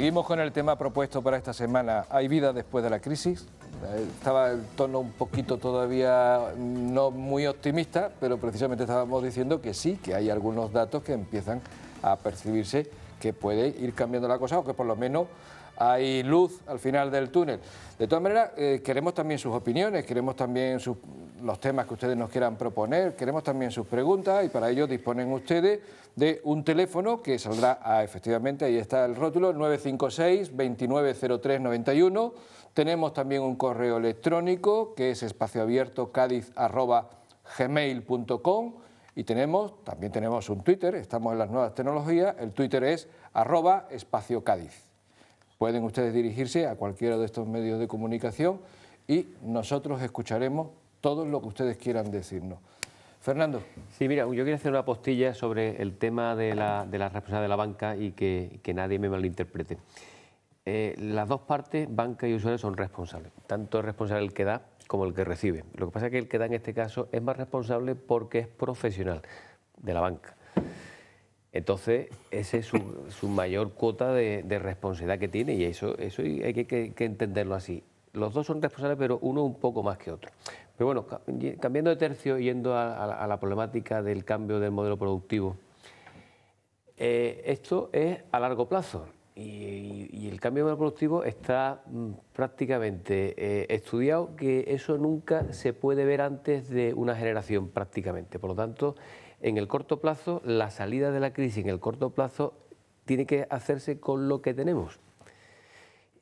Seguimos con el tema propuesto para esta semana. ¿Hay vida después de la crisis? Eh, estaba el tono un poquito todavía mm, no muy optimista, pero precisamente estábamos diciendo que sí, que hay algunos datos que empiezan a percibirse que puede ir cambiando la cosa o que por lo menos hay luz al final del túnel. De todas maneras, eh, queremos también sus opiniones, queremos también los temas que ustedes nos quieran proponer, queremos también sus preguntas y para ello disponen ustedes de un teléfono que saldrá ah, efectivamente, ahí está el rótulo, 956-290391. Tenemos también un correo electrónico que es espacioabiertocadiz@gmail.com y tenemos, también tenemos un Twitter, estamos en las nuevas tecnologías, el Twitter es arroba espacio Pueden ustedes dirigirse a cualquiera de estos medios de comunicación y nosotros escucharemos todo lo que ustedes quieran decirnos. Fernando. Sí, mira, yo quiero hacer una postilla sobre el tema de la, responsabilidad de la banca y que, nadie me malinterprete. Eh, las dos partes, banca y usuario, son responsables. Tanto es responsable el que da como el que recibe. Lo que pasa es que el que da en este caso es más responsable porque es profesional de la banca. Entonces, esa es su, mayor cuota de, responsabilidad que tiene y eso, eso hay que, entenderlo así. Los dos son responsables, pero uno un poco más que otro. Pero bueno, cambiando de tercio, yendo a, la problemática del cambio del modelo productivo, eh, esto es a largo plazo y, el cambio productivo está mm, prácticamente eh, estudiado que eso nunca se puede ver antes de una generación prácticamente. Por lo tanto, en el corto plazo, la salida de la crisis en el corto plazo tiene que hacerse con lo que tenemos.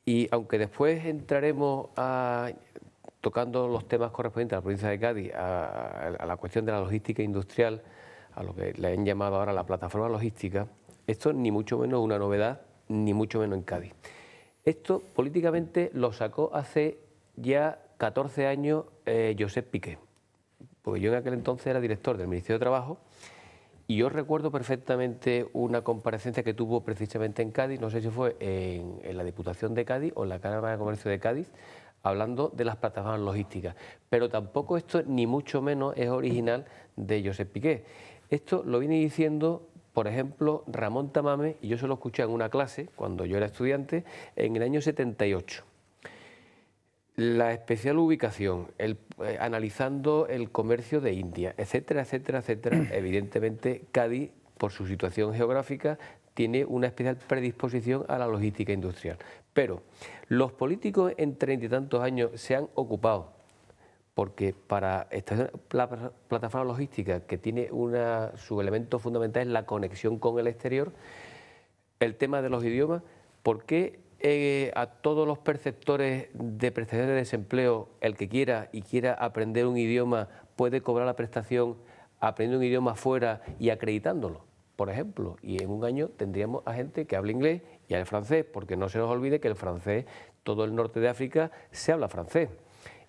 Y aunque después entraremos a, tocando los temas correspondientes a la provincia de Cádiz, a, la cuestión de la logística industrial, a lo que le han llamado ahora la plataforma logística, esto ni mucho menos es una novedad ni mucho menos en Cádiz. Esto políticamente lo sacó hace ya 14 años eh, ...José Piqué, porque yo en aquel entonces era director del Ministerio de Trabajo y yo recuerdo perfectamente una comparecencia que tuvo precisamente en Cádiz, no sé si fue en, la Diputación de Cádiz o en la Cámara de Comercio de Cádiz, hablando de las plataformas logísticas. Pero tampoco esto, ni mucho menos, es original de José Piqué. Esto lo viene diciendo por ejemplo, Ramón Tamame, y yo se lo escuché en una clase cuando yo era estudiante, en el año 78. La especial ubicación, el, eh, analizando el comercio de India, etcétera, etcétera, etcétera. Evidentemente, Cádiz, por su situación geográfica, tiene una especial predisposición a la logística industrial. Pero los políticos en treinta y tantos años se han ocupado porque para esta plataforma logística que tiene una, su elemento fundamental es la conexión con el exterior, el tema de los idiomas, ¿por qué eh, a todos los perceptores de prestaciones de desempleo, el que quiera y quiera aprender un idioma, puede cobrar la prestación aprendiendo un idioma fuera y acreditándolo? Por ejemplo, y en un año tendríamos a gente que hable inglés y al francés, porque no se nos olvide que el francés, todo el norte de África, se habla francés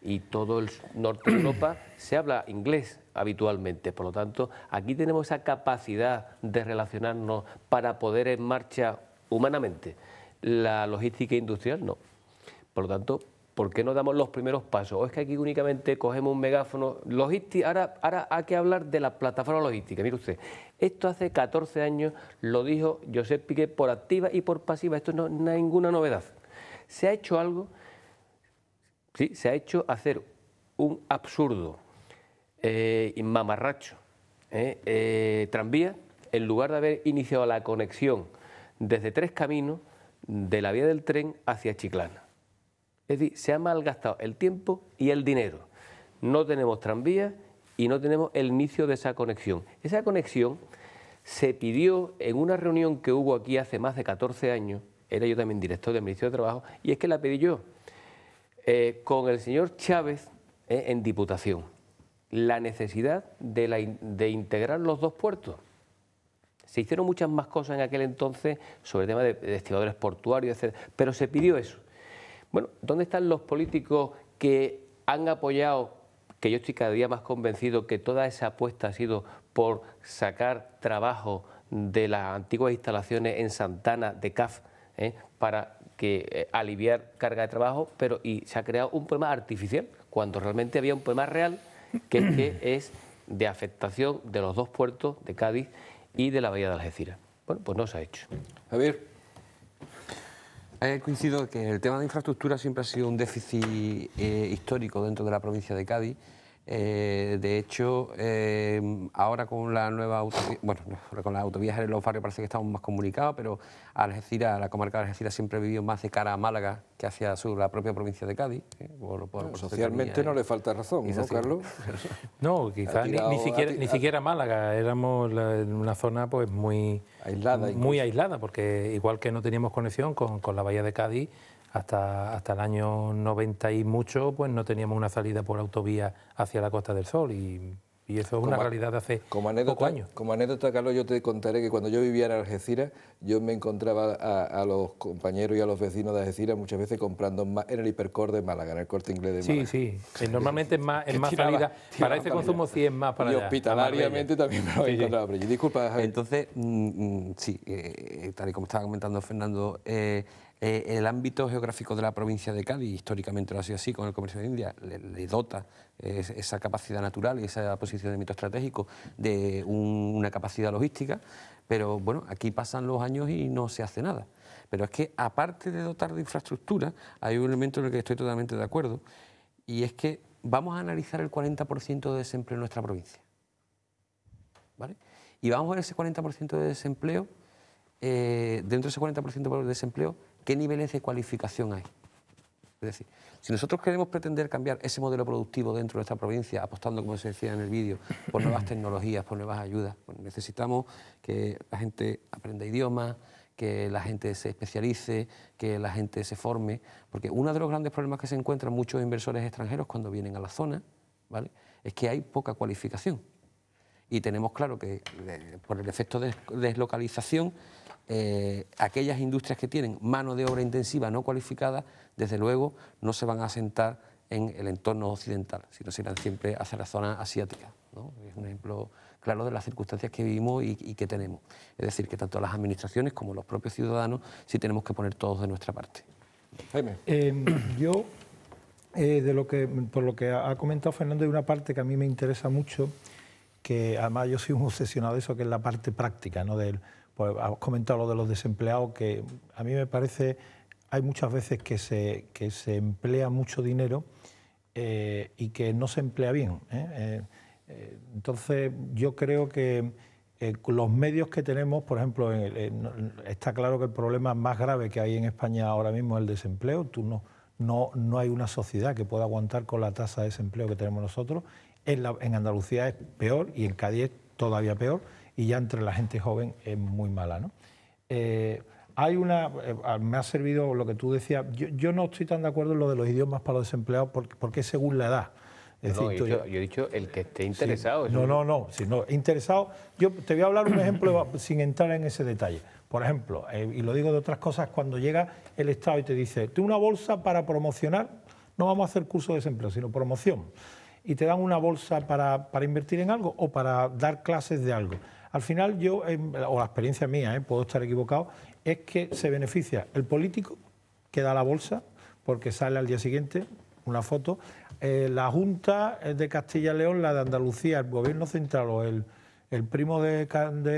y todo el norte de Europa se habla inglés habitualmente. Por lo tanto, aquí tenemos esa capacidad de relacionarnos para poder en marcha humanamente. La logística industrial no. Por lo tanto, ¿por qué no damos los primeros pasos? O es que aquí únicamente cogemos un megáfono. Logística, ahora, ahora hay que hablar de la plataforma logística. Mire usted, esto hace 14 años lo dijo José Piqué por activa y por pasiva. Esto no es ninguna novedad. Se ha hecho algo ¿sí? se ha hecho hacer un absurdo y eh, mamarracho ¿eh? Eh, tranvía en lugar de haber iniciado la conexión desde tres caminos de la vía del tren hacia Chiclana. Es decir, se ha malgastado el tiempo y el dinero. No tenemos tranvía y no tenemos el inicio de esa conexión. Esa conexión se pidió en una reunión que hubo aquí hace más de 14 años, era yo también director del Ministerio de Trabajo, y es que la pedí yo. Eh, con el señor Chávez eh, en Diputación la necesidad de, integrar los dos puertos. Se hicieron muchas más cosas en aquel entonces sobre el tema de, estimadores portuarios, etc. Pero se pidió eso. Bueno, ¿dónde están los políticos que han apoyado, que yo estoy cada día más convencido que toda esa apuesta ha sido por sacar trabajo de las antiguas instalaciones en Santana de CAF eh, para que eh, aliviar carga de trabajo, pero y se ha creado un poema artificial, cuando realmente había un poema real, que es, de afectación de los dos puertos de Cádiz y de la bahía de Algeciras. Bueno, pues no se ha hecho. Javier. Hay eh, coincido que el tema de infraestructura siempre ha sido un déficit eh, histórico dentro de la provincia de Cádiz. Eh, de hecho, em, ahora con la nueva autovía, bueno, con las autovías en los barrios parece que estamos más comunicados, pero a la comarca de Algeciras siempre ha más de cara a Málaga que hacia la propia provincia de Cádiz. ¿eh? socialmente no le falta razón, ¿no, Carlos? no, quizás ni, siquiera, Málaga, éramos en una zona pues muy aislada, muy aislada porque igual que no teníamos conexión con la bahía de Cádiz, hasta, hasta el año 90 y mucho, pues no teníamos una salida por autovía hacia la Costa del Sol y eso es una realidad de hace como años. Como anécdota, Carlos, yo te contaré que cuando yo vivía en Algeciras, yo me encontraba a, los compañeros y a los vecinos de Algeciras muchas veces comprando más en el hipercorde de Málaga, en el corte inglés de Málaga. Sí, sí. Eh, normalmente es más, salida. para ese consumo sí es más para Y hospitalariamente también me lo he encontrado. Disculpa, Javier. Entonces, mm, mm, sí, eh, eh, tal y como estaba comentando Fernando, eh, el ámbito geográfico de la provincia de Cádiz, históricamente lo ha sido así con el comercio de India, le, dota eh, esa capacidad natural y ese posicionamiento estratégico de una capacidad logística, pero bueno, aquí pasan los años y no se hace nada. Pero es que aparte de dotar de infraestructura, hay un elemento en el que estoy totalmente de acuerdo, y es que vamos a analizar el 40% de desempleo en nuestra provincia. ¿Vale? Y vamos a ver ese 40% de desempleo, eh, dentro de ese 40% de desempleo, ¿Qué niveles de cualificación hay? Es decir, si nosotros queremos pretender cambiar ese modelo productivo dentro de esta provincia, apostando, como se decía en el vídeo, por nuevas tecnologías, por nuevas ayudas, pues necesitamos que la gente aprenda idiomas, que la gente se especialice, que la gente se forme, porque uno de los grandes problemas que se encuentran muchos inversores extranjeros cuando vienen a la zona, ¿vale? es que hay poca cualificación y tenemos claro que por el efecto de deslocalización, eh, aquellas industrias que tienen mano de obra intensiva no cualificada, desde luego no se van a asentar en el entorno occidental, sino se irán siempre hacia la zona asiática. Es un ejemplo claro de las circunstancias que vivimos y, que tenemos. Es decir, que tanto las administraciones como los propios ciudadanos sí tenemos que poner todos de nuestra parte. Jaime. Em, yo, eh, de lo que, por lo que ha comentado Fernando, hay una parte que a mí me interesa mucho, que además yo soy un obsesionado de eso, que es la parte práctica, ¿no? pues has comentado lo de los desempleados, que a mí me parece, hay muchas veces que se, emplea mucho dinero eh, y que no se emplea bien. ¿eh? Eh, entonces yo creo que los medios que tenemos, por ejemplo, está claro que el problema más grave que hay en España ahora mismo es el desempleo. Tú no, no, no hay una sociedad que pueda aguantar con la tasa de desempleo que tenemos nosotros en, Andalucía es peor y en Cádiz todavía peor y ya entre la gente joven es muy mala. ¿no? Eh, hay una, eh, me ha servido lo que tú decías, yo, no estoy tan de acuerdo en lo de los idiomas para los desempleados porque, porque según la edad. yo, he dicho el que esté interesado. no, no, no, no, interesado. Yo te voy a hablar un ejemplo sin entrar en ese detalle. Por ejemplo, eh, y lo digo de otras cosas, cuando llega el Estado y te dice, tú una bolsa para promocionar, no vamos a hacer curso de desempleo, sino promoción y te dan una bolsa para, invertir en algo o para dar clases de algo. Al final yo, em, o la experiencia mía, eh, puedo estar equivocado, es que se beneficia el político que da la bolsa, porque sale al día siguiente una foto, eh, la Junta de Castilla y León, la de Andalucía, el Gobierno Central o el, el primo de,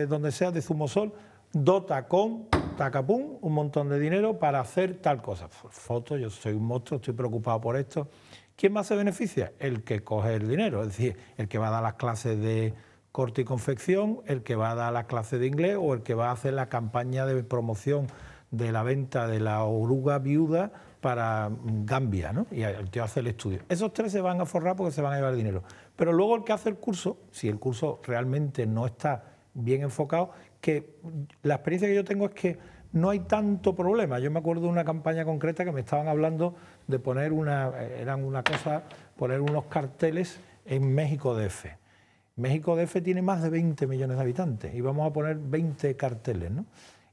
donde sea, de Zumosol, dota con tacapum un montón de dinero para hacer tal cosa. ...foto, yo soy un monstruo, estoy preocupado por esto. ¿Quién más se beneficia? El que coge el dinero, es decir, el que va a dar las clases de corte y confección, el que va a dar las clases de inglés o el que va a hacer la campaña de promoción de la venta de la oruga viuda para mm, Gambia, ¿no? Y el tío hace el estudio. Esos tres se van a forrar porque se van a llevar dinero. Pero luego el que hace el curso, si el curso realmente no está bien enfocado, que la experiencia que yo tengo es que no hay tanto problema. Yo me acuerdo de una campaña concreta que me estaban hablando de poner una, eh, eran una cosa, poner unos carteles en México DF. México DF tiene más de 20 millones de habitantes y vamos a poner 20 carteles, ¿no?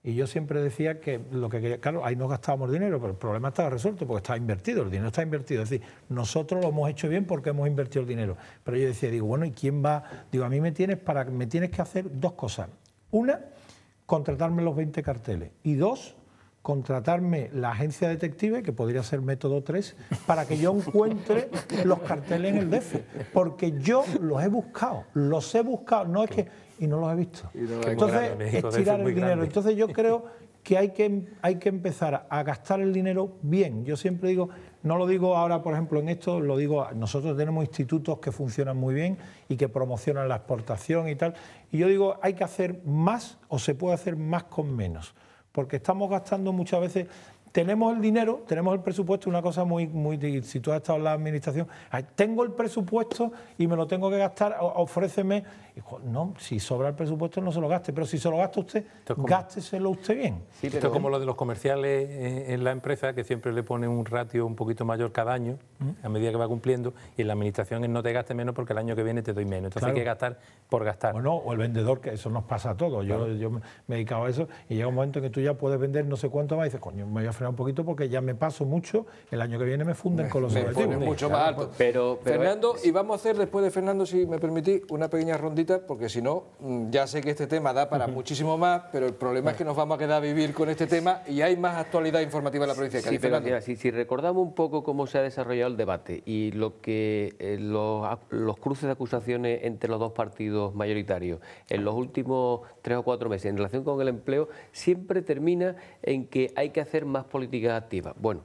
Y yo siempre decía que lo que quería, claro, ahí no gastábamos dinero, pero el problema estaba resuelto porque estaba invertido, el dinero está invertido. Es decir, nosotros lo hemos hecho bien porque hemos invertido el dinero. Pero yo decía, digo, bueno, ¿y quién va? Digo, a mí me tienes para me tienes que hacer dos cosas. Una, contratarme los 20 carteles. Y dos, contratarme la agencia detective, que podría ser Método 3, para que yo encuentre los carteles en el DF. E e. Porque yo los he buscado, los he buscado, no es que... y no los he visto. Entonces, es el dinero. Entonces yo creo que hay, que hay que empezar a gastar el dinero bien. Yo siempre digo, no lo digo ahora, por ejemplo, en esto, lo digo, nosotros tenemos institutos que funcionan muy bien y que promocionan la exportación y tal. Y yo digo, hay que hacer más o se puede hacer más con menos porque estamos gastando muchas veces tenemos el dinero, tenemos el presupuesto, una cosa muy, muy si tú has estado en la administración, tengo el presupuesto y me lo tengo que gastar, ofréceme no, si sobra el presupuesto no se lo gaste, pero si se lo gasta usted, gásteselo usted bien. Esto es como ¿eh? lo de los comerciales en, la empresa, que siempre le ponen un ratio un poquito mayor cada año, mm. a medida que va cumpliendo, y en la administración no te gaste menos porque el año que viene te doy menos. Entonces hay que gastar por gastar. O o el vendedor, que eso nos pasa a todos. Yo, yo me he dedicado a eso y llega un momento en que tú ya puedes vender no sé cuánto más y dices, coño, me voy a frenar un poquito porque ya me paso mucho, el año que viene me funden con los me mucho más alto. Pero, Fernando, y vamos a hacer después de Fernando, si me permitís, una pequeña rondita porque si no, mm, ya sé que este tema da para muchísimo más, pero el problema es que nos vamos a quedar a vivir con este tema y hay más actualidad informativa en la provincia de si, recordamos un poco cómo se ha desarrollado el debate y lo que eh, los, los, cruces de acusaciones entre los dos partidos mayoritarios en los últimos tres o cuatro meses en relación con el empleo, siempre termina en que hay que hacer más política activa. Bueno.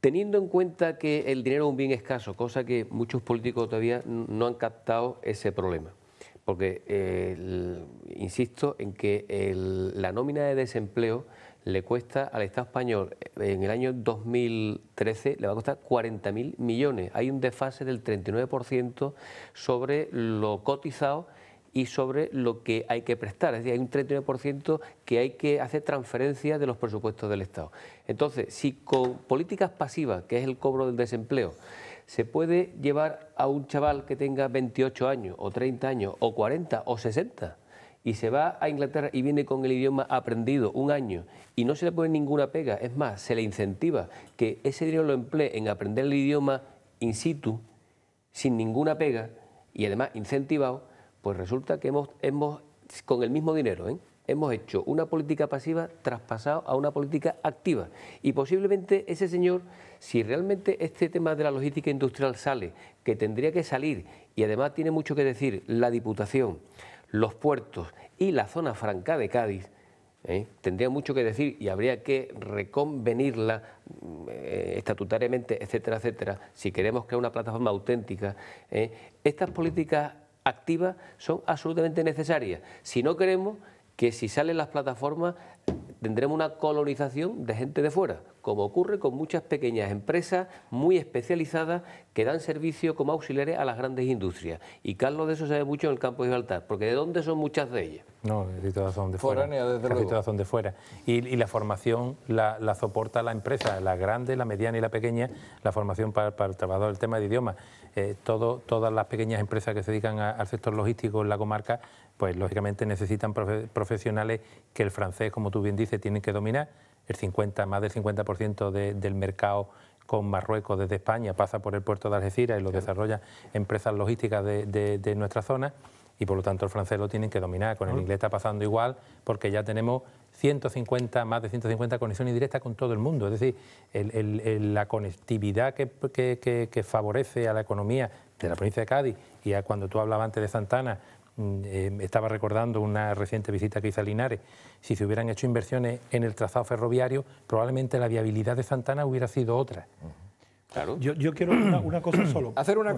Teniendo en cuenta que el dinero es un bien escaso, cosa que muchos políticos todavía no han captado ese problema porque eh, insisto en que la nómina de desempleo le cuesta al Estado español eh, en el año 2013 le va a costar 40.000 millones. Hay un desfase del 39% sobre lo cotizado y sobre lo que hay que prestar. Es decir, hay un 39% que hay que hacer transferencias de los presupuestos del Estado. Entonces, si con políticas pasivas, que es el cobro del desempleo, se puede llevar a un chaval que tenga 28 años o 30 años o 40 o 60 y se va a Inglaterra y viene con el idioma aprendido un año y no se le pone ninguna pega, es más, se le incentiva que ese dinero lo emplee en aprender el idioma in situ, sin ninguna pega y además incentivado, pues resulta que hemos, hemos con el mismo dinero, ¿eh? hemos hecho una política pasiva traspasado a una política activa y posiblemente ese señor si realmente este tema de la logística industrial sale, que tendría que salir, y además tiene mucho que decir la Diputación, los puertos y la zona franca de Cádiz, ¿eh? tendría mucho que decir y habría que reconvenirla mm, eh, estatutariamente, etcétera, etcétera, si queremos crear una plataforma auténtica. ¿eh? Estas políticas activas son absolutamente necesarias. Si no queremos que si salen las plataformas tendremos una colonización de gente de fuera, como ocurre con muchas pequeñas empresas muy especializadas que dan servicio como auxiliares a las grandes industrias. Y Carlos de eso sabe mucho en el campo de Gibraltar, porque ¿de dónde son muchas de ellas? No, de todas son de fuera. Y, la formación la, soporta la empresa, la grande, la mediana y la pequeña, la formación para, el trabajador, el tema de idioma. Eh, todas las pequeñas empresas que se dedican al sector logístico en la comarca pues lógicamente necesitan profesionales que el francés, como tú bien dices, tienen que dominar. El 50, más del 50% del mercado con Marruecos desde España pasa por el puerto de Algeciras y lo desarrollan empresas logísticas de, nuestra zona y por lo tanto el francés lo tienen que dominar. Con el ah. inglés está pasando igual porque ya tenemos 150, más de 150 conexiones directas con todo el mundo. Es decir, la conectividad que, que, favorece a la economía de la provincia de Cádiz y a cuando tú hablabas antes de Santana, Mm. Eh, estaba recordando una reciente visita que hizo a Linares. Si se hubieran hecho inversiones en el trazado ferroviario, probablemente la viabilidad de Santana hubiera sido otra. Yo, quiero una, cosa solo. Hacer una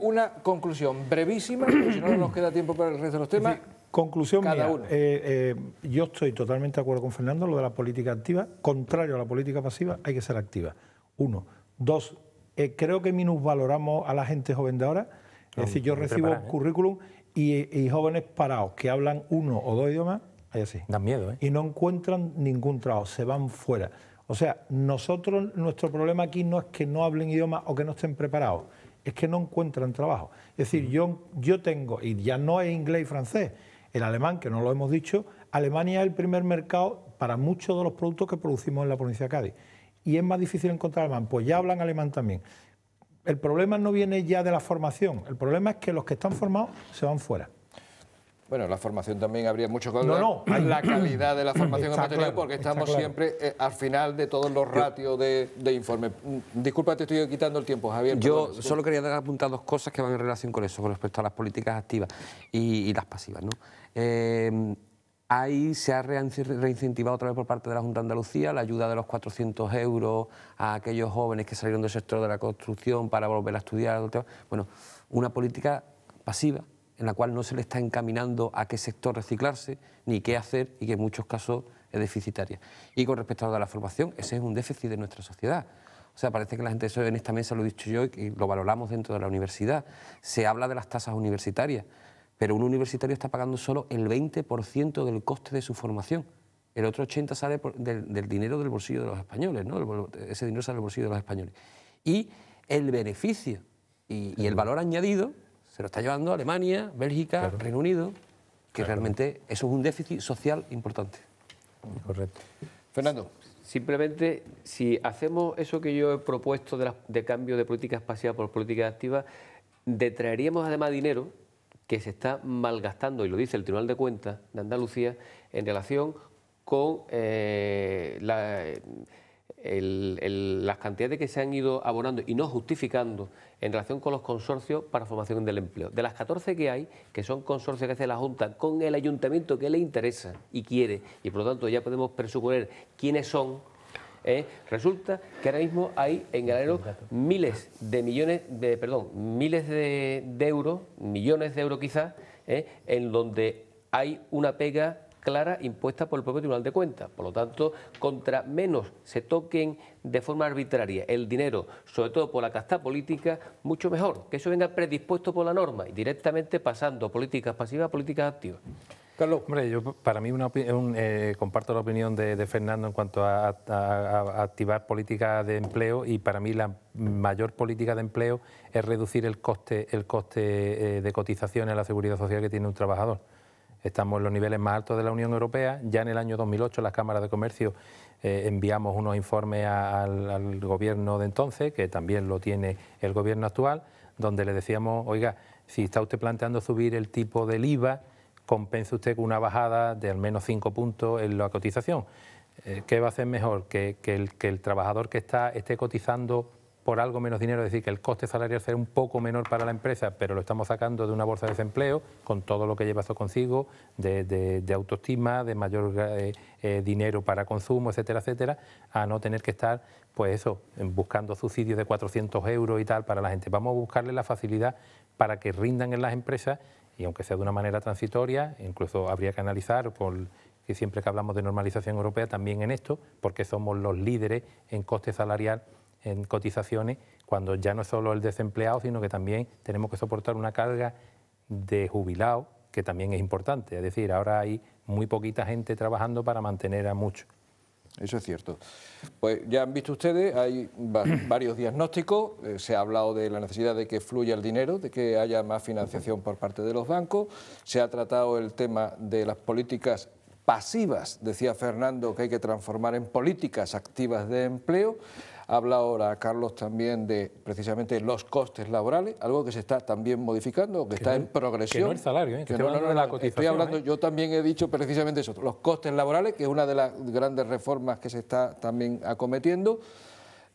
una conclusión brevísima, porque si no, nos queda tiempo para el resto de los temas. conclusión cada eh, eh, yo estoy totalmente de acuerdo con Fernando, lo de la política activa, contrario a la política pasiva, hay que ser activa. Uno. Dos, creo que minusvaloramos a la gente joven de ahora es decir, yo recibo ¿eh? currículum y, jóvenes parados que hablan uno o dos idiomas, ahí así. Dan miedo, ¿eh? Y no encuentran ningún trabajo, se van fuera. O sea, nosotros, nuestro problema aquí no es que no hablen idiomas o que no estén preparados, es que no encuentran trabajo. Es decir, yo, yo tengo, y ya no es inglés y francés, el alemán, que no lo hemos dicho, Alemania es el primer mercado para muchos de los productos que producimos en la provincia de Cádiz. Y es más difícil encontrar alemán, pues ya hablan alemán también el problema no viene ya de la formación, el problema es que los que están formados se van fuera. Bueno, la formación también habría mucho que hablar. No, no. La calidad de la formación que en porque estamos siempre eh, al final de todos los ratios de, informes. informe. Mm, disculpa, te estoy quitando el tiempo, Javier. Yo solo quería dar apuntar dos cosas que van en relación con eso, con respecto a las políticas activas y, las pasivas. ¿no? Eh, Ahí se ha reincentivado otra vez por parte de la Junta de Andalucía la ayuda de los 400 euros a aquellos jóvenes que salieron del sector de la construcción para volver a estudiar. Bueno, una política pasiva en la cual no se le está encaminando a qué sector reciclarse ni qué hacer y que en muchos casos es deficitaria. Y con respecto a la formación, ese es un déficit de nuestra sociedad. O sea, parece que la gente, eso en esta mesa lo he dicho yo y lo valoramos dentro de la universidad. Se habla de las tasas universitarias pero un universitario está pagando solo el 20% del coste de su formación. El otro 80% sale del, dinero del bolsillo de los españoles, ¿no? ese dinero sale del bolsillo de los españoles. Y el beneficio y, el valor añadido se lo está llevando Alemania, Bélgica, Reino Unido, que realmente eso es un déficit social importante. Correcto. Fernando. Simplemente, si hacemos eso que yo he propuesto de, de cambio de políticas pasivas por políticas activas, detraeríamos además dinero que se está malgastando, y lo dice el Tribunal de Cuentas de Andalucía, en relación con eh, las cantidades que se han ido abonando y no justificando en relación con los consorcios para formación del empleo. De las 14 que hay, que son consorcios que hace la Junta con el ayuntamiento que le interesa y quiere, y por lo tanto ya podemos presuponer quiénes son, ¿eh? Resulta que ahora mismo hay en Granero miles de millones de, perdón, miles de, euros, millones de euros quizás, ¿eh? en donde hay una pega clara impuesta por el propio Tribunal de Cuentas. Por lo tanto, contra menos se toquen de forma arbitraria el dinero, sobre todo por la casta política, mucho mejor. Que eso venga predispuesto por la norma y directamente pasando políticas pasivas a políticas activas. Carlos. yo para mí eh, comparto la opinión de, Fernando en cuanto a, activar políticas de empleo y para mí la mayor política de empleo es reducir el coste, el coste eh, de cotización en la seguridad social que tiene un trabajador. Estamos en los niveles más altos de la Unión Europea. Ya en el año 2008 las cámaras de comercio eh, enviamos unos informes al gobierno de entonces, que también lo tiene el gobierno actual, donde le decíamos, oiga, si está usted planteando subir el tipo del IVA, compense usted con una bajada de al menos 5 puntos en la cotización. Eh, ¿Qué va a hacer mejor? ¿Que, el, trabajador que está esté cotizando por algo menos dinero, es decir, que el coste salarial sea un poco menor para la empresa, pero lo estamos sacando de una bolsa de desempleo, con todo lo que lleva eso consigo, de, autoestima, de mayor eh, eh, dinero para consumo, etcétera, etcétera, a no tener que estar, pues eso, buscando subsidios de 400 euros y tal para la gente. Vamos a buscarle la facilidad para que rindan en las empresas y aunque sea de una manera transitoria, incluso habría que analizar que siempre que hablamos de normalización europea también en esto, porque somos los líderes en coste salarial, en cotizaciones, cuando ya no es solo el desempleado, sino que también tenemos que soportar una carga de jubilado que también es importante. Es decir, ahora hay muy poquita gente trabajando para mantener a muchos. Eso es cierto. Pues ya han visto ustedes, hay varios diagnósticos, eh, se ha hablado de la necesidad de que fluya el dinero, de que haya más financiación por parte de los bancos, se ha tratado el tema de las políticas pasivas, decía Fernando, que hay que transformar en políticas activas de empleo. Habla ahora Carlos también de precisamente los costes laborales, algo que se está también modificando, que, está en progresión. Que no el salario, ¿eh? que, no, la cotización. hablando, ¿eh? yo también he dicho precisamente eso, los costes laborales, que es una de las grandes reformas que se está también acometiendo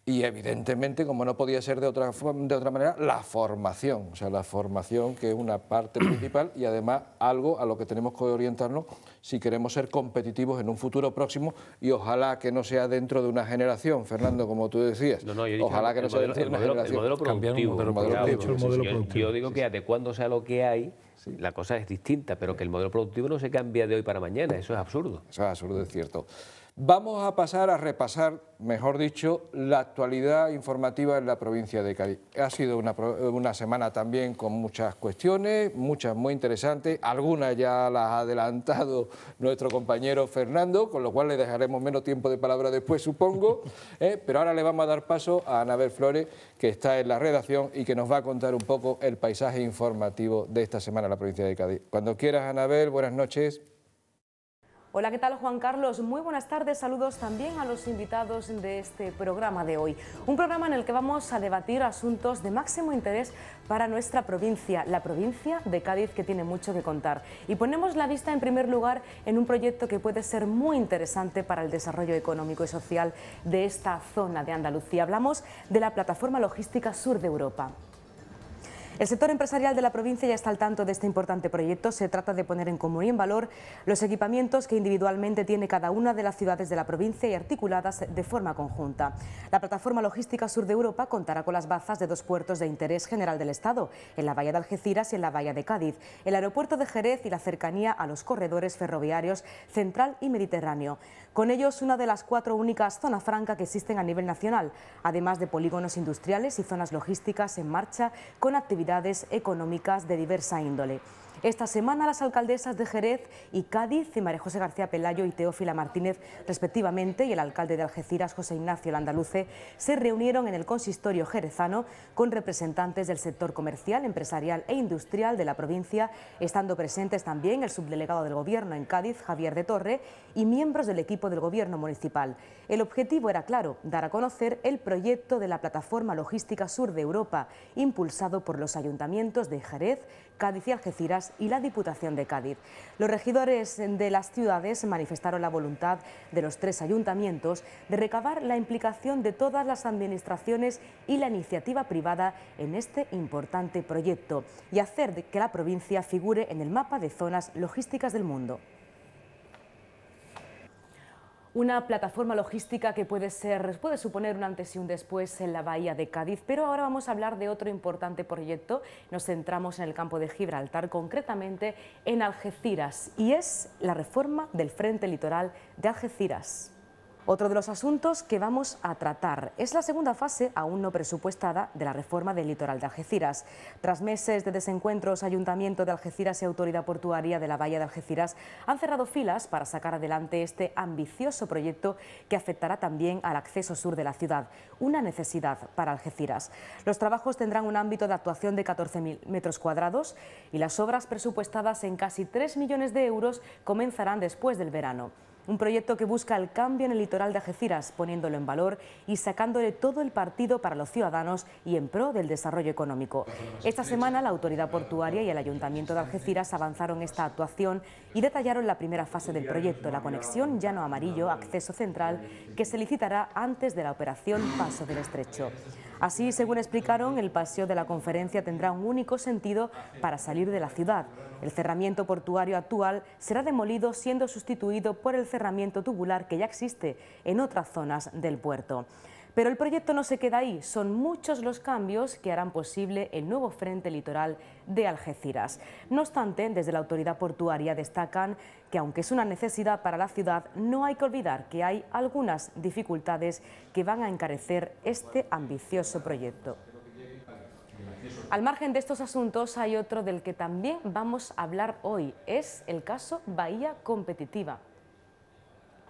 y evidentemente, como no podía ser de otra, de otra manera, la formación, o sea, la formación que es una parte principal y además algo a lo que tenemos que orientarnos si queremos ser competitivos en un futuro próximo y ojalá que no sea dentro de una generación, Fernando, como tú decías. No, no, yo digo, ojalá que no sea dentro de una generación. El modelo productivo. Yo digo que adecuándose a lo que hay, La cosa es distinta, pero que el modelo productivo no se cambia de hoy para mañana, eso es absurdo. Eso es absurdo, es cierto. Vamos a pasar a repasar, mejor dicho, la actualidad informativa en la provincia de Cádiz. Ha sido una, semana también con muchas cuestiones, muchas muy interesantes, algunas ya las ha adelantado nuestro compañero Fernando, con lo cual le dejaremos menos tiempo de palabra después, supongo, ¿eh? pero ahora le vamos a dar paso a Anabel Flores, que está en la redacción y que nos va a contar un poco el paisaje informativo de esta semana en la provincia de Cádiz. Cuando quieras, Anabel, buenas noches. Hola, ¿qué tal Juan Carlos? Muy buenas tardes, saludos también a los invitados de este programa de hoy. Un programa en el que vamos a debatir asuntos de máximo interés para nuestra provincia, la provincia de Cádiz que tiene mucho que contar. Y ponemos la vista en primer lugar en un proyecto que puede ser muy interesante para el desarrollo económico y social de esta zona de Andalucía. Hablamos de la Plataforma Logística Sur de Europa. El sector empresarial de la provincia ya está al tanto de este importante proyecto. Se trata de poner en común y en valor los equipamientos que individualmente tiene cada una de las ciudades de la provincia y articuladas de forma conjunta. La plataforma logística sur de Europa contará con las bazas de dos puertos de interés general del Estado, en la Bahía de Algeciras y en la Bahía de Cádiz, el aeropuerto de Jerez y la cercanía a los corredores ferroviarios central y mediterráneo. Con ellos, una de las cuatro únicas zonas franca que existen a nivel nacional, además de polígonos industriales y zonas logísticas en marcha con actividades actividades económicas de diversa índole. Esta semana las alcaldesas de Jerez y Cádiz, y María José García Pelayo y Teófila Martínez, respectivamente, y el alcalde de Algeciras, José Ignacio Landaluce, se reunieron en el consistorio jerezano con representantes del sector comercial, empresarial e industrial de la provincia, estando presentes también el subdelegado del Gobierno en Cádiz, Javier de Torre, y miembros del equipo del Gobierno municipal. El objetivo era claro, dar a conocer el proyecto de la Plataforma Logística Sur de Europa, impulsado por los ayuntamientos de Jerez, Cádiz y Algeciras y la Diputación de Cádiz. Los regidores de las ciudades manifestaron la voluntad de los tres ayuntamientos de recabar la implicación de todas las administraciones y la iniciativa privada en este importante proyecto y hacer que la provincia figure en el mapa de zonas logísticas del mundo una plataforma logística que puede, ser, puede suponer un antes y un después en la bahía de Cádiz. Pero ahora vamos a hablar de otro importante proyecto. Nos centramos en el campo de Gibraltar, concretamente en Algeciras, y es la reforma del Frente Litoral de Algeciras. Otro de los asuntos que vamos a tratar es la segunda fase, aún no presupuestada, de la reforma del litoral de Algeciras. Tras meses de desencuentros, Ayuntamiento de Algeciras y Autoridad Portuaria de la Bahía de Algeciras han cerrado filas para sacar adelante este ambicioso proyecto que afectará también al acceso sur de la ciudad, una necesidad para Algeciras. Los trabajos tendrán un ámbito de actuación de 14.000 metros cuadrados y las obras presupuestadas en casi 3 millones de euros comenzarán después del verano un proyecto que busca el cambio en el litoral de Algeciras, poniéndolo en valor y sacándole todo el partido para los ciudadanos y en pro del desarrollo económico. Esta semana la autoridad portuaria y el ayuntamiento de Algeciras avanzaron esta actuación y detallaron la primera fase del proyecto, la conexión Llano Amarillo, acceso central, que se licitará antes de la operación Paso del Estrecho. Así, según explicaron, el paseo de la conferencia tendrá un único sentido para salir de la ciudad. El cerramiento portuario actual será demolido siendo sustituido por el cerramiento tubular que ya existe en otras zonas del puerto. Pero el proyecto no se queda ahí, son muchos los cambios que harán posible el nuevo frente litoral de Algeciras. No obstante, desde la autoridad portuaria destacan que aunque es una necesidad para la ciudad, no hay que olvidar que hay algunas dificultades que van a encarecer este ambicioso proyecto. Al margen de estos asuntos hay otro del que también vamos a hablar hoy, es el caso Bahía Competitiva.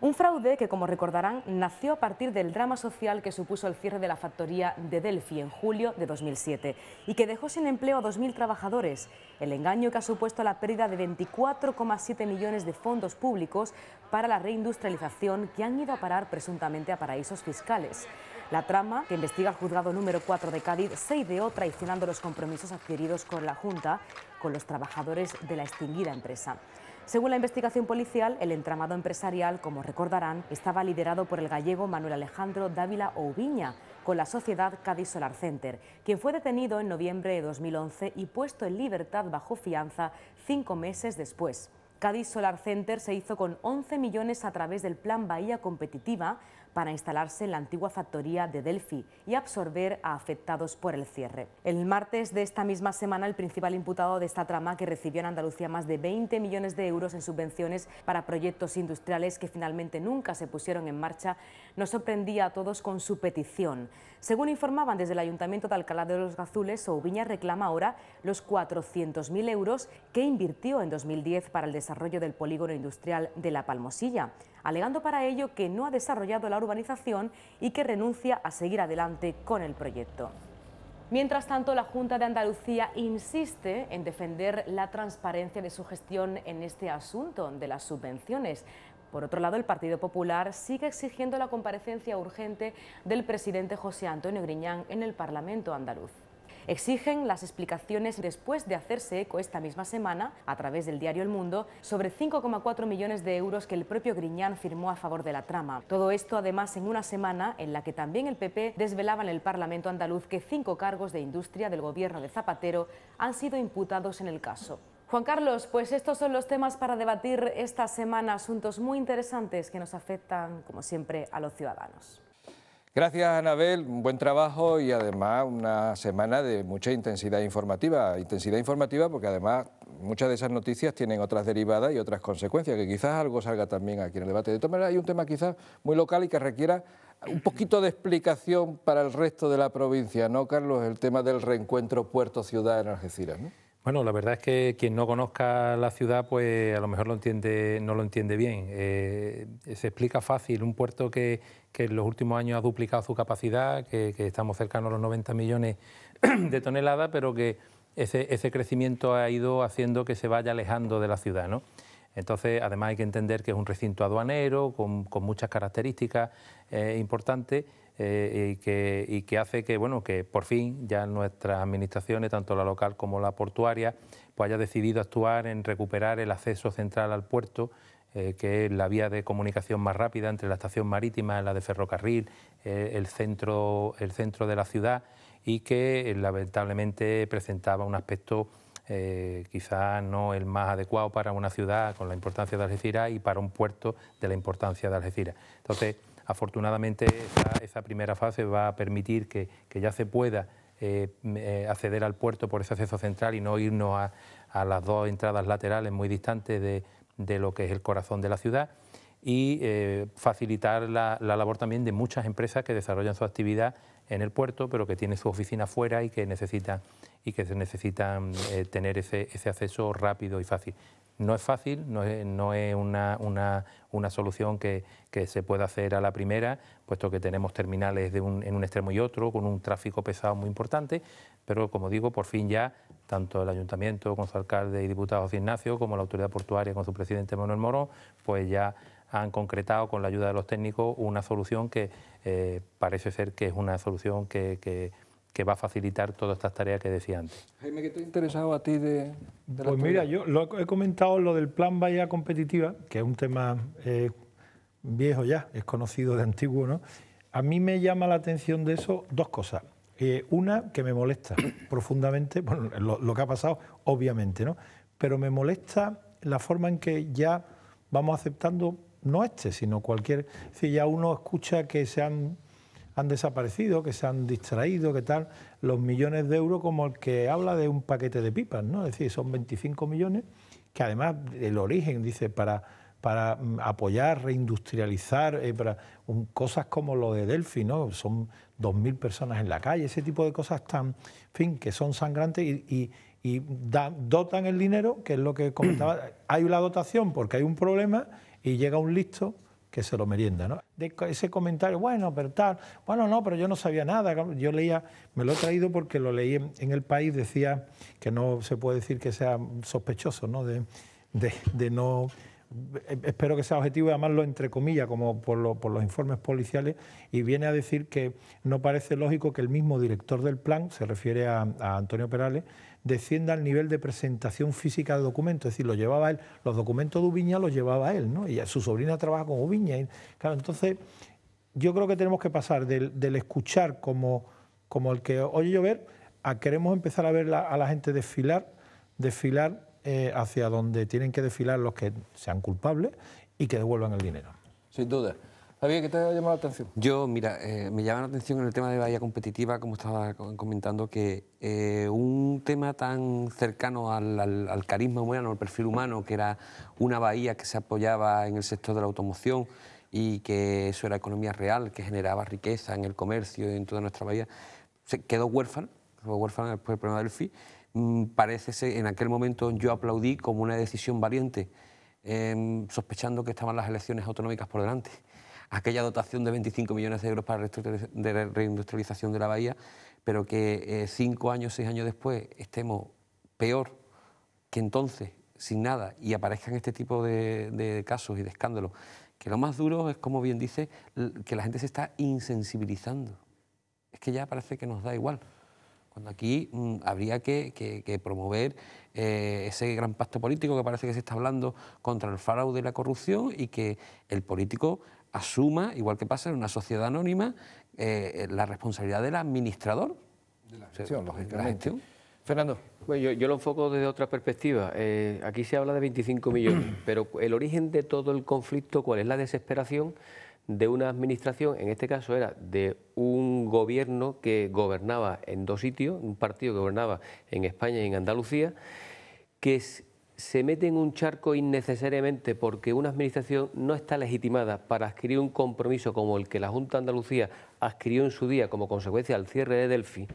Un fraude que, como recordarán, nació a partir del drama social que supuso el cierre de la factoría de Delphi en julio de 2007 y que dejó sin empleo a 2.000 trabajadores. El engaño que ha supuesto la pérdida de 24,7 millones de fondos públicos para la reindustrialización que han ido a parar presuntamente a paraísos fiscales. La trama, que investiga el juzgado número 4 de Cádiz, se ideó traicionando los compromisos adquiridos con la Junta con los trabajadores de la extinguida empresa. Según la investigación policial, el entramado empresarial, como recordarán, estaba liderado por el gallego Manuel Alejandro Dávila Oubiña, con la sociedad Cádiz Solar Center, quien fue detenido en noviembre de 2011 y puesto en libertad bajo fianza cinco meses después. Cádiz Solar Center se hizo con 11 millones a través del Plan Bahía Competitiva para instalarse en la antigua factoría de Delphi y absorber a afectados por el cierre. El martes de esta misma semana, el principal imputado de esta trama, que recibió en Andalucía más de 20 millones de euros en subvenciones para proyectos industriales que finalmente nunca se pusieron en marcha, nos sorprendía a todos con su petición. Según informaban desde el Ayuntamiento de Alcalá de los Gazules, Oviña reclama ahora los 400.000 euros que invirtió en 2010 para el desarrollo del polígono industrial de La Palmosilla, alegando para ello que no ha desarrollado la urbanización y que renuncia a seguir adelante con el proyecto. Mientras tanto, la Junta de Andalucía insiste en defender la transparencia de su gestión en este asunto de las subvenciones, por otro lado, el Partido Popular sigue exigiendo la comparecencia urgente del presidente José Antonio Griñán en el Parlamento andaluz exigen las explicaciones después de hacerse eco esta misma semana, a través del diario El Mundo, sobre 5,4 millones de euros que el propio Griñán firmó a favor de la trama. Todo esto además en una semana en la que también el PP desvelaba en el Parlamento andaluz que cinco cargos de industria del gobierno de Zapatero han sido imputados en el caso. Juan Carlos, pues estos son los temas para debatir esta semana, asuntos muy interesantes que nos afectan, como siempre, a los ciudadanos. Gracias, Anabel. Buen trabajo y además una semana de mucha intensidad informativa. Intensidad informativa porque además muchas de esas noticias tienen otras derivadas y otras consecuencias, que quizás algo salga también aquí en el debate. De todas maneras, hay un tema quizás muy local y que requiera un poquito de explicación para el resto de la provincia, ¿no, Carlos? El tema del reencuentro puerto-ciudad en Algeciras, ¿no? Bueno, la verdad es que quien no conozca la ciudad, pues a lo mejor lo entiende, no lo entiende bien. Eh, se explica fácil, un puerto que, en los últimos años ha duplicado su capacidad, que, estamos cercanos a los 90 millones de toneladas, pero que ese, crecimiento ha ido haciendo que se vaya alejando de la ciudad. Entonces, además hay que entender que es un recinto aduanero, con, muchas características eh, importantes eh, y, que, que, hace que, bueno, que por fin ya nuestras administraciones, tanto la local como la portuaria, pues haya decidido actuar en recuperar el acceso central al puerto, eh, que es la vía de comunicación más rápida entre la estación marítima, la de ferrocarril, eh, el, centro, el centro de la ciudad y que lamentablemente presentaba un aspecto quizás no el más adecuado para una ciudad con la importancia de Algeciras y para un puerto de la importancia de Algeciras. Entonces, Afortunadamente, esa, primera fase va a permitir que, ya se pueda eh, eh, acceder al puerto por ese acceso central y no irnos a, las dos entradas laterales muy distantes de, lo que es el corazón de la ciudad y eh, facilitar la, labor también de muchas empresas que desarrollan su actividad en el puerto, pero que tienen su oficina fuera y que necesitan, y que necesitan tener ese acceso rápido y fácil. No es fácil, no es, una, solución que, se pueda hacer a la primera, puesto que tenemos terminales de en un extremo y otro, con un tráfico pesado muy importante, pero como digo, por fin ya tanto el ayuntamiento con su alcalde y diputado José Ignacio, como la autoridad portuaria con su presidente Manuel Morón, pues ya han concretado con la ayuda de los técnicos una solución que eh, parece ser que es una solución que que va a facilitar todas estas tareas que decía antes. Jaime, ¿qué te interesado a ti de, de Pues mira, yo he comentado lo del plan Bahía Competitiva, que es un tema eh, viejo ya, es conocido de antiguo, ¿no? A mí me llama la atención de eso dos cosas. Eh, una que me molesta profundamente, bueno, lo, que ha pasado, obviamente, ¿no? Pero me molesta la forma en que ya vamos aceptando, no este, sino cualquier. Si ya uno escucha que se han han desaparecido, que se han distraído, que tal, los millones de euros como el que habla de un paquete de pipas, ¿no? Es decir, son 25 millones, que además el origen, dice, para, para mm, apoyar, reindustrializar, eh, cosas como lo de Delphi, ¿no? Son 2.000 personas en la calle, ese tipo de cosas tan, fin, que son sangrantes y, dotan el dinero, que es lo que comentaba. hay una dotación porque hay un problema y llega un listo que se lo merienda. ¿no? de ese comentario, bueno, pero tal, bueno, no, pero yo no sabía nada, yo leía, me lo he traído porque lo leí en, el país, decía que no se puede decir que sea sospechoso, ¿no? De, no, espero que sea objetivo y además entre comillas, como por, por los informes policiales, y viene a decir que no parece lógico que el mismo director del plan, se refiere a, a Antonio Perales, descienda al nivel de presentación física de documentos, es decir, lo llevaba él, los documentos de Ubiña los llevaba él, ¿no? Y su sobrina trabaja con Ubiña. claro, entonces yo creo que tenemos que pasar del, escuchar como, como el que oye llover a queremos empezar a ver a la gente desfilar, desfilar eh, hacia donde tienen que desfilar los que sean culpables y que devuelvan el dinero. Sin duda. ¿qué te ha la atención? Yo, mira, eh, me llama la atención en el tema de Bahía Competitiva, como estaba comentando, que eh, un tema tan cercano al, carisma humano, al perfil humano, que era una bahía que se apoyaba en el sector de la automoción y que eso era economía real, que generaba riqueza en el comercio y en toda nuestra bahía, se quedó huérfano, quedó huérfano después del problema del FI. Mm, parece ser, en aquel momento yo aplaudí como una decisión valiente, em, sospechando que estaban las elecciones autonómicas por delante aquella dotación de 25 millones de euros para la reindustrialización de la bahía, pero que eh, cinco años, seis años después estemos peor que entonces, sin nada, y aparezcan este tipo de, casos y de escándalos, que lo más duro es, como bien dice, que la gente se está insensibilizando. Es que ya parece que nos da igual cuando aquí mm, habría que, promover eh, ese gran pacto político que parece que se está hablando contra el fraude y la corrupción y que el político asuma, igual que pasa en una sociedad anónima, eh, eh, la responsabilidad del administrador. De la gestión, Fernando. Bueno, yo, lo enfoco desde otra perspectiva. Eh, aquí se habla de 25 millones, pero el origen de todo el conflicto, ¿cuál es la desesperación? de una administración, en este caso era de un gobierno que gobernaba en dos sitios, un partido que gobernaba en España y en Andalucía, que es, se mete en un charco innecesariamente porque una administración no está legitimada para adquirir un compromiso como el que la Junta de Andalucía adquirió en su día como consecuencia del cierre de Delphi,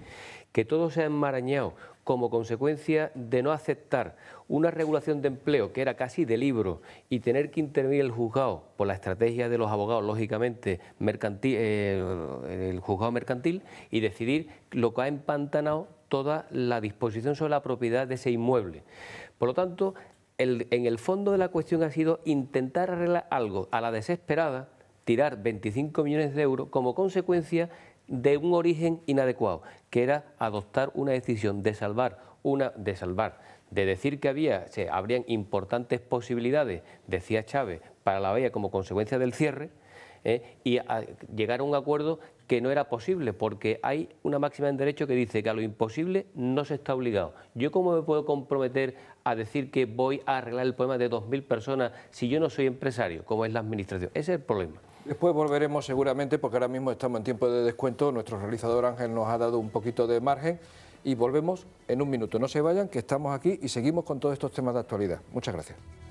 que todo se ha enmarañado como consecuencia de no aceptar una regulación de empleo que era casi de libro y tener que intervenir el juzgado por la estrategia de los abogados, lógicamente, mercantil, eh, el juzgado mercantil, y decidir lo que ha empantanado toda la disposición sobre la propiedad de ese inmueble por lo tanto, en el fondo de la cuestión ha sido intentar arreglar algo a la desesperada, tirar 25 millones de euros como consecuencia de un origen inadecuado, que era adoptar una decisión de salvar, una de salvar, de decir que había, se, habrían importantes posibilidades, decía Chávez, para la bahía como consecuencia del cierre, eh, y llegar a un acuerdo que no era posible, porque hay una máxima en derecho que dice que a lo imposible no se está obligado. ¿Yo cómo me puedo comprometer a decir que voy a arreglar el problema de 2.000 personas si yo no soy empresario, como es la Administración? Ese es el problema. Después volveremos seguramente, porque ahora mismo estamos en tiempo de descuento, nuestro realizador Ángel nos ha dado un poquito de margen y volvemos en un minuto. No se vayan, que estamos aquí y seguimos con todos estos temas de actualidad. Muchas gracias.